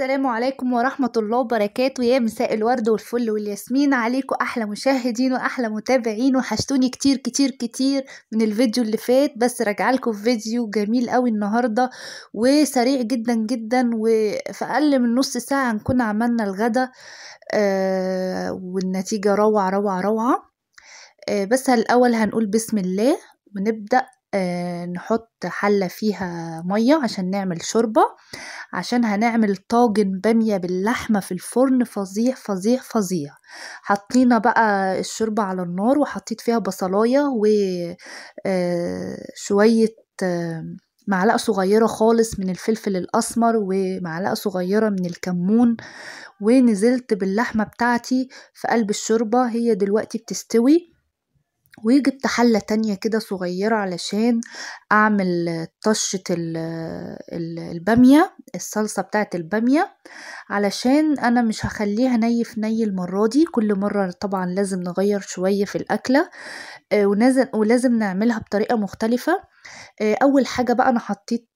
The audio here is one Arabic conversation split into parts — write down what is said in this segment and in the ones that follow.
السلام عليكم ورحمة الله وبركاته يا مساء الورد والفل والياسمين عليكم أحلى مشاهدين وأحلى متابعين وحشتوني كتير كتير كتير من الفيديو اللي فات بس راجعلكم في فيديو جميل قوي النهاردة وسريع جدا جدا وفي أقل من نص ساعة نكون عملنا الغدا آه، والنتيجة روعة روعة روعة آه، بس الأول هنقول بسم الله ونبدأ آه، نحط حلة فيها مية عشان نعمل شوربة عشان هنعمل طاجن بامية باللحمة في الفرن فظيع فظيع فظيع حطينا بقى الشوربة على النار وحطيت فيها بصلاية وشوية آه، آه، معلقة صغيرة خالص من الفلفل الأسمر ومعلقة صغيرة من الكمون ونزلت باللحمة بتاعتي في قلب الشوربة هي دلوقتي بتستوي وجبت حلة تانية كده صغيرة علشان أعمل طشة البامية الصلصة بتاعت البامية علشان أنا مش هخليها ني في ني المرة دي كل مرة طبعا لازم نغير شوية في الأكلة آه، ولازم نعملها بطريقة مختلفة آه، أول حاجة بقى أنا حطيت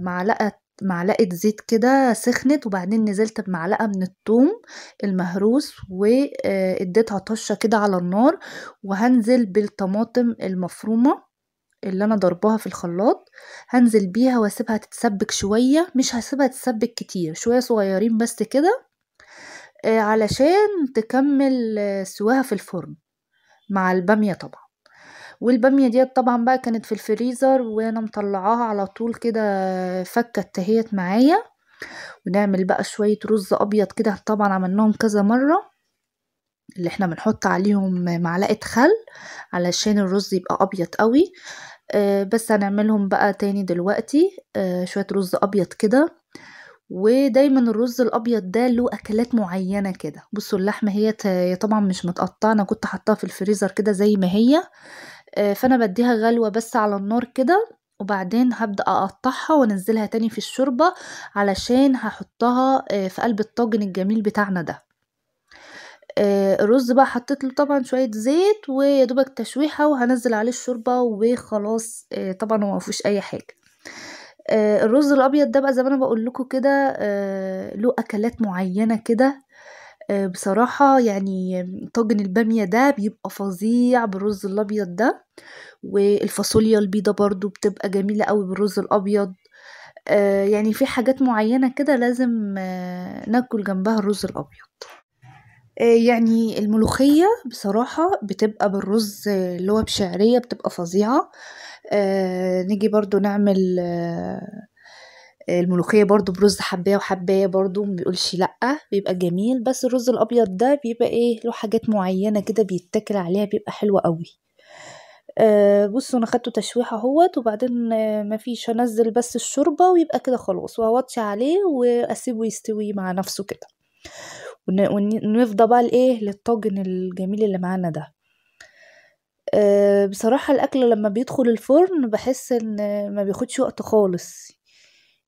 معلقة معلقة زيت كده سخنت وبعدين نزلت بمعلقة من الثوم المهروس واديتها آه، طشة كده على النار وهنزل بالطماطم المفرومة اللي انا ضربها في الخلاط هنزل بيها واسيبها تتسبك شوية مش هسيبها تتسبك كتير شوية صغيرين بس كده آه، علشان تكمل آه، سواها في الفرن مع البامية طبعا والباميه ديت طبعا بقى كانت في الفريزر وانا مطلعاها على طول كده فكت اهيت معايا ونعمل بقى شويه رز ابيض كده طبعا عملناهم كذا مره اللي احنا بنحط عليهم معلقه خل علشان الرز يبقى ابيض قوي آه، بس هنعملهم بقى تاني دلوقتي آه، شويه رز ابيض كده ودايما الرز الابيض ده له اكلات معينه كده بصوا اللحمه هي طبعا مش متقطعه انا كنت حطاها في الفريزر كده زي ما هي آه، فانا بديها غلوة بس على النار كده وبعدين هبدأ اقطعها وانزلها تاني في الشوربة علشان هحطها آه، في قلب الطاجن الجميل بتاعنا ده آه، الرز بقى حطيت له طبعا شويه زيت ويا دوبك تشويحه وهنزل عليه الشوربه وخلاص طبعا ما مفيهوش اي حاجه الرز الابيض ده بقى زي ما انا بقول لكم كده له اكلات معينه كده آه، بصراحة يعني طاجن البامية ده بيبقى فظيع بالرز الأبيض ده والفاصوليا البيضة برضو بتبقى جميلة قوي بالرز الأبيض آه، يعني في حاجات معينة كده لازم آه، ناكل جنبها الرز الأبيض يعني الملوخية بصراحة بتبقى بالرز اللي هو بشعرية بتبقى فظيعة نيجي برضو نعمل الملوخيه برضو برز حبايه وحبايه برضو مبيقولش لا بيبقى جميل بس الرز الابيض ده بيبقى ايه له حاجات معينه كده بيتاكل عليها بيبقى حلو قوي أه بصوا انا خدته تشويحه اهوت وبعدين أه مفيش هنزل بس الشوربه ويبقى كده خلاص وهوطي عليه واسيبه يستوي مع نفسه كده ونفضى بقى لايه للطاجن الجميل اللي معانا ده أه بصراحه الاكل لما بيدخل الفرن بحس ان ما بياخدش وقت خالص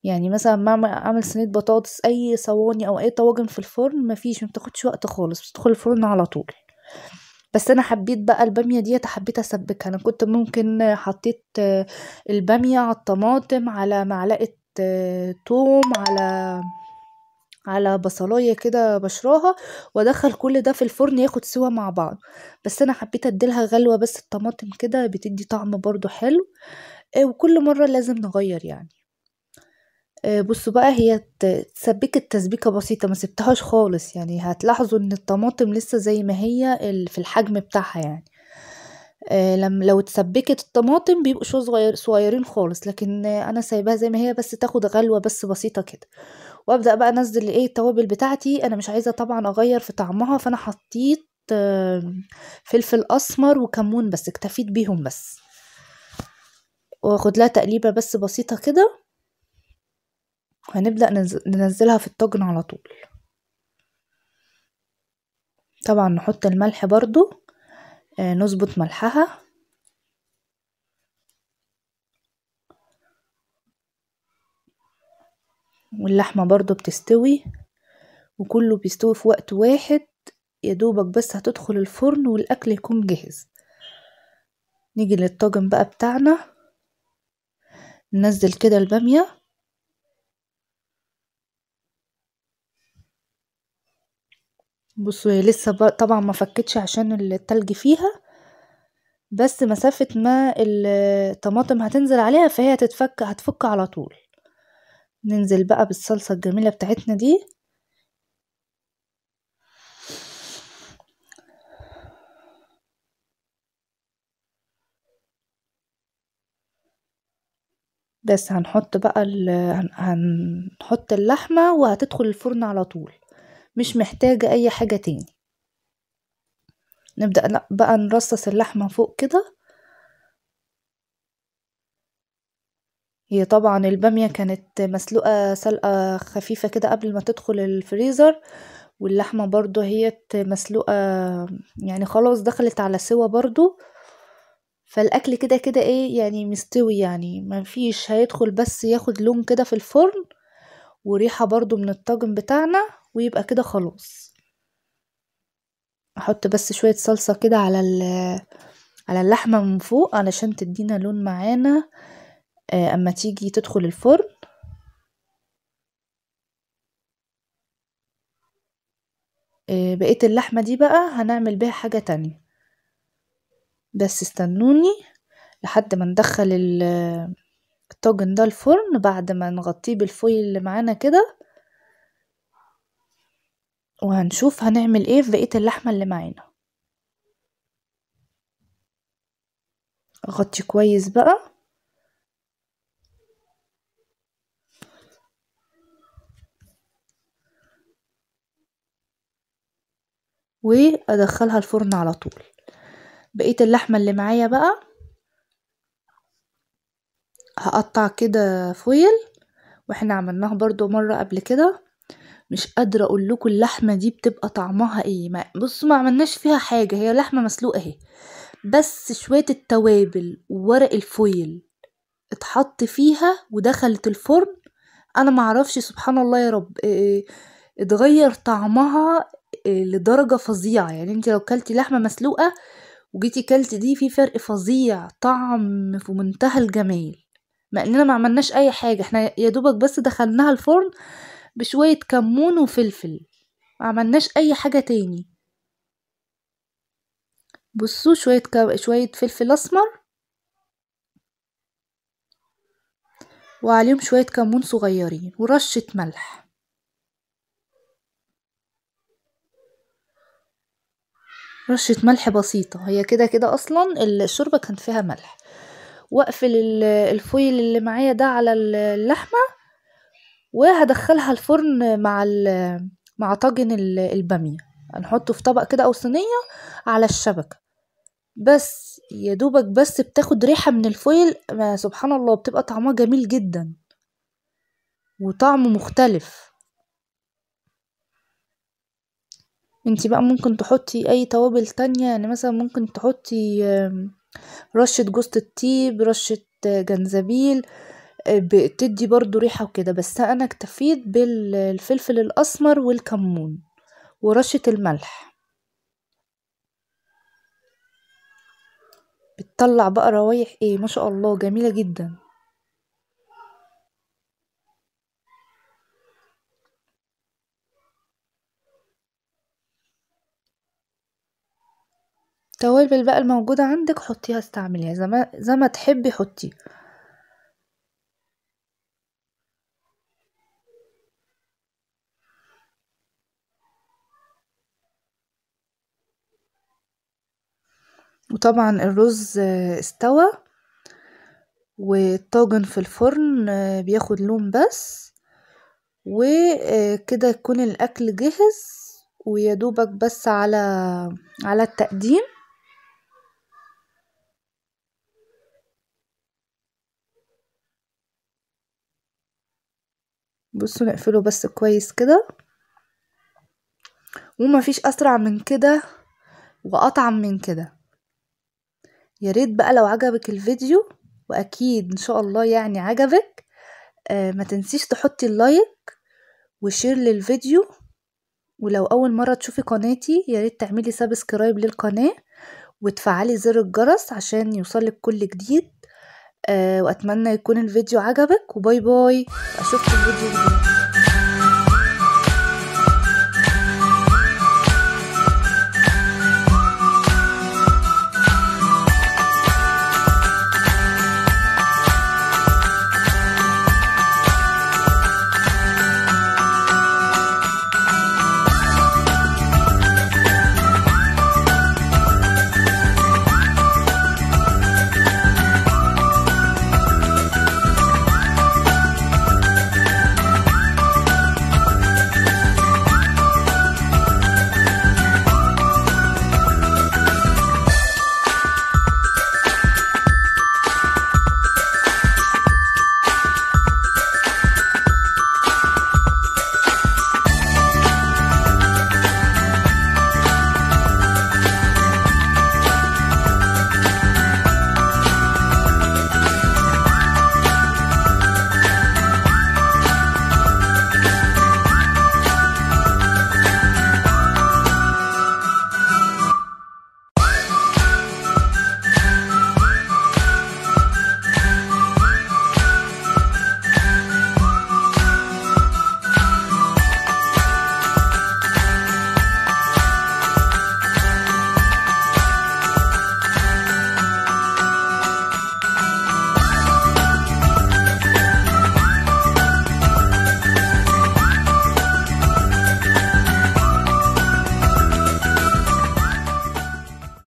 يعني مثلا ما اعمل صينيه بطاطس اي صواني او اي طواجن في الفرن مفيش ما بتاخدش وقت خالص بتدخل الفرن على طول بس انا حبيت بقى الباميه ديت حبيت اسبكها انا كنت ممكن حطيت الباميه على الطماطم على معلقه توم على على بصلايه كده بشراها وادخل كل ده في الفرن ياخد سوا مع بعض بس انا حبيت اديلها غلوه بس الطماطم كده بتدي طعم برضو حلو آه، وكل مره لازم نغير يعني آه، بصوا بقى هي اتسبكت تسبيكة بسيطة ما سبتهاش خالص يعني هتلاحظوا ان الطماطم لسه زي ما هي في الحجم بتاعها يعني آه، لما لو اتسبكت الطماطم بيبقوا شو صغير صغيرين خالص لكن انا سايباها زي ما هي بس تاخد غلوه بس بسيطه كده وابدا بقى انزل ايه التوابل بتاعتي انا مش عايزه طبعا اغير في طعمها فانا حطيت فلفل اسمر وكمون بس اكتفيت بيهم بس واخد لها تقليبه بس بسيطه كده هنبدأ ننزلها في الطاجن على طول طبعا نحط الملح برضو آه، نظبط ملحها واللحمة برضو بتستوي وكله بيستوي في وقت واحد يدوبك بس هتدخل الفرن والأكل يكون جاهز نيجي للطاجن بقى بتاعنا ننزل كده البامية بصوا هي لسه طبعا ما فكتش عشان التلج فيها بس مسافة ما الطماطم هتنزل عليها فهي هتتفك هتفك على طول ننزل بقى بالصلصة الجميلة بتاعتنا دي بس هنحط بقى ال... هنحط اللحمة وهتدخل الفرن على طول مش محتاجة أي حاجة تاني نبدأ بقى نرصص اللحمة فوق كده هي طبعا البامية كانت مسلوقة سلقة خفيفة كده قبل ما تدخل الفريزر واللحمة برضو هي مسلوقة يعني خلاص دخلت على سوا برضو فالاكل كده كده ايه يعني مستوي يعني ما فيش هيدخل بس ياخد لون كده في الفرن وريحة برضو من الطاجن بتاعنا ويبقى كده خلاص احط بس شويه صلصه كده على على اللحمه من فوق علشان تدينا لون معانا آه، اما تيجي تدخل الفرن آه، بقيه اللحمه دي بقى هنعمل بيها حاجه تانية بس استنوني لحد ما ندخل الطاجن ده الفرن بعد ما نغطيه بالفويل اللي معانا كده وهنشوف هنعمل ايه في بقية اللحمة اللي معانا غطي كويس بقى وادخلها الفرن على طول بقية اللحمة اللي معايا بقى هقطع كده فويل واحنا عملناه برضو مرة قبل كده مش قادرة اقول لكم اللحمة دي بتبقى طعمها ايه ما بصوا ما عملناش فيها حاجة هي لحمة مسلوقة اهي بس شوية التوابل وورق الفويل اتحط فيها ودخلت الفرن انا معرفش سبحان الله يا رب اه اتغير طعمها اه لدرجة فظيعة يعني انت لو كلتي لحمة مسلوقة وجيتي كلتي دي في فرق فظيع طعم في منتهى الجمال مع اننا ما عملناش اي حاجة احنا يا دوبك بس دخلناها الفرن بشوية كمون وفلفل ما عملناش اي حاجة تاني بصوا شوية كو... شوية فلفل اسمر وعليهم شوية كمون صغيرين ورشة ملح رشة ملح بسيطة هي كده كده أصلا الشوربة كانت فيها ملح وأقفل الفويل اللي معايا ده على اللحمة وهدخلها الفرن مع مع طاجن الباميه هنحطه في طبق كده او صينيه على الشبكه بس يا دوبك بس بتاخد ريحه من الفويل ما سبحان الله بتبقى طعمها جميل جدا وطعمه مختلف انت بقى ممكن تحطي اي توابل تانية يعني مثلا ممكن تحطي رشة جوزة الطيب رشة جنزبيل بتدي برضو ريحة وكده بس أنا اكتفيت بالفلفل الأسمر والكمون ورشة الملح بتطلع بقى روايح ايه ما شاء الله جميلة جدا التوابل بقى الموجودة عندك حطيها استعمليها زي ما, زي ما تحبي حطيها وطبعا الرز استوى والطاجن في الفرن آه، بياخد لون بس وكده يكون الاكل جهز ويدوبك بس على على التقديم بصوا نقفله بس كويس كده فيش اسرع من كده واطعم من كده ياريت بقى لو عجبك الفيديو واكيد ان شاء الله يعني عجبك آه ما تنسيش تحطي اللايك وشير للفيديو ولو اول مره تشوفي قناتي ياريت تعملي سبسكرايب للقناه وتفعلي زر الجرس عشان يوصلك كل جديد آه واتمنى يكون الفيديو عجبك وباي باي اشوفك الفيديو الجديد